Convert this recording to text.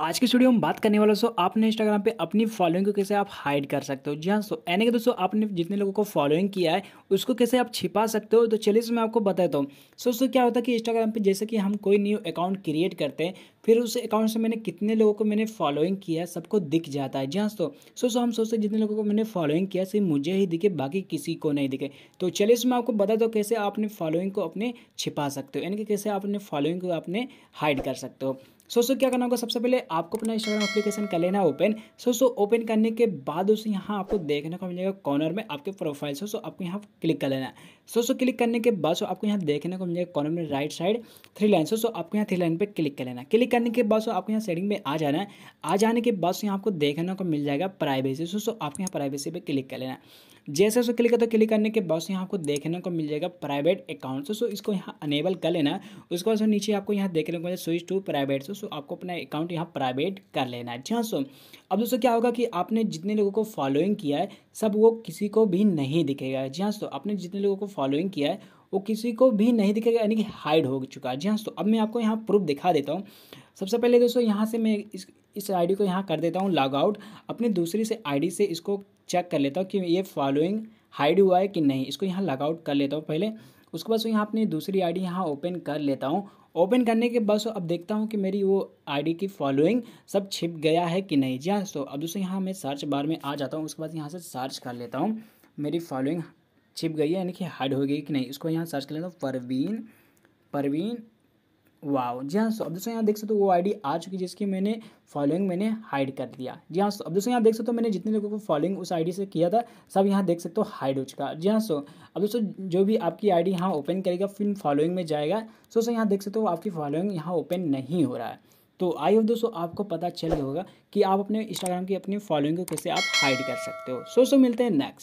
आज की स्टूडियो हम बात करने वाले सो आपने इंस्टाग्राम पे अपनी फॉलोइंग को कैसे आप हाइड कर सकते हो जी हाँ सो यानी कि दोस्तों आपने जितने लोगों को फॉलोइंग किया है उसको कैसे आप छिपा सकते हो तो चलिए मैं आपको बताता हूँ सो सो क्या होता है कि इंस्टाग्राम पे जैसे कि हम कोई न्यू अकाउंट क्रिएट करते हैं फिर उस अकाउंट से मैंने कितने लोगों को मैंने फॉलोइंग किया है सबको दिख जाता है जी हाँ सो सो सो हम सोचते जितने लोगों को मैंने फॉलोइंग किया सिर्फ मुझे ही दिखे बाकी किसी को नहीं दिखे तो चलिए मैं आपको बताता हूँ कैसे आप अपनी फॉलोइंग को अपने छिपा सकते हो यानी कि कैसे आप अपने फॉलोइंग को अपने हाइड कर सकते हो सो सो क्या करना होगा सबसे पहले आपको अपना इंस्टाग्राम एप्लीकेशन कर लेना ओपन सो सो ओपन करने के बाद उसे यहाँ आपको देखने को मिलेगा कॉर्नर में आपके प्रोफाइल सो सो आपको यहाँ क्लिक कर लेना है सो सो क्लिक करने के बाद सो आपको यहाँ देखने को मिलेगा कॉर्नर में right side three line so so आपको यहाँ थ्री लाइन पर क्लिक कर लेना क्लिक करने के बाद सो आपको यहाँ सेटिंग में आ जाना है आ जाने के बाद सो यहाँ आपको देखने को मिल जाएगा प्राइवेसी सो सो आपको यहाँ प्राइवेसी पर क्लिक कर लेना जैसे उसको क्लिक करते तो क्लिक करने के बाद से यहाँ आपको देखने को मिल जाएगा प्राइवेट अकाउंट सो इसको यहाँ अनेबल कर लेना उसके बाद नीचे आपको यहाँ देखने को मिल switch to private so so आपको अपना अकाउंट यहाँ प्राइवेट कर लेना है जी हाँ सो अब दोस्तों क्या होगा कि आपने जितने लोगों को फॉलोइंग किया है सब वो किसी को भी नहीं दिखेगा जी हाँ सो आपने जितने लोगों को फॉलोइंग किया है वो किसी को भी नहीं दिखेगा यानी कि हाइड हो चुका है जी हाँ तो अब मैं आपको यहाँ प्रूफ दिखा देता हूँ सबसे पहले दोस्तों यहाँ से मैं इस इस आईडी को यहाँ कर देता हूँ लॉग आउट अपनी दूसरी से आईडी से इसको चेक कर लेता हूँ कि ये फॉलोइंग हाइड हुआ है कि नहीं इसको यहाँ लॉग आउट कर लेता हूँ पहले उसके बाद यहाँ अपनी दूसरी आई डी यहाँ ओपन कर लेता हूँ ओपन करने के बाद अब देखता हूँ कि मेरी वो आईडी की फॉलोइंग सब छिप गया है कि नहीं जी हाँ तो अब दोस्तों यहाँ मैं सर्च बार में आ जाता हूँ उसके बाद यहाँ से सर्च कर लेता हूँ मेरी फॉलोइंग छिप गई है यानी कि हाइड हो गई कि नहीं इसको यहाँ सर्च कर लेते परवीन परवीन वाओ जी हाँ अब दोस्तों यहाँ देख सकते हो वो आईडी आ चुकी है जिसकी मैंने फॉलोइंग मैंने हाइड कर दिया जी हाँ अब दोस्तों यहाँ देख सकते हो मैंने जितने लोगों को फॉलोइंग उस आईडी से किया था सब यहाँ देख सकते हो हाइड हो चुका जी हाँ सो अब दोस्तों जो भी आपकी आईडी यहाँ ओपन करेगा फिर फॉलोइंग में जाएगा सो सो यहाँ देख सकते हो आपकी फॉलोइंग यहाँ ओपन नहीं हो रहा है तो आई होप दोस्तों आपको पता चल गया होगा कि आप अपने इंस्टाग्राम की अपनी फॉलोइंग को कैसे आप हाइड कर सकते हो सो सो मिलते हैं नेक्स्ट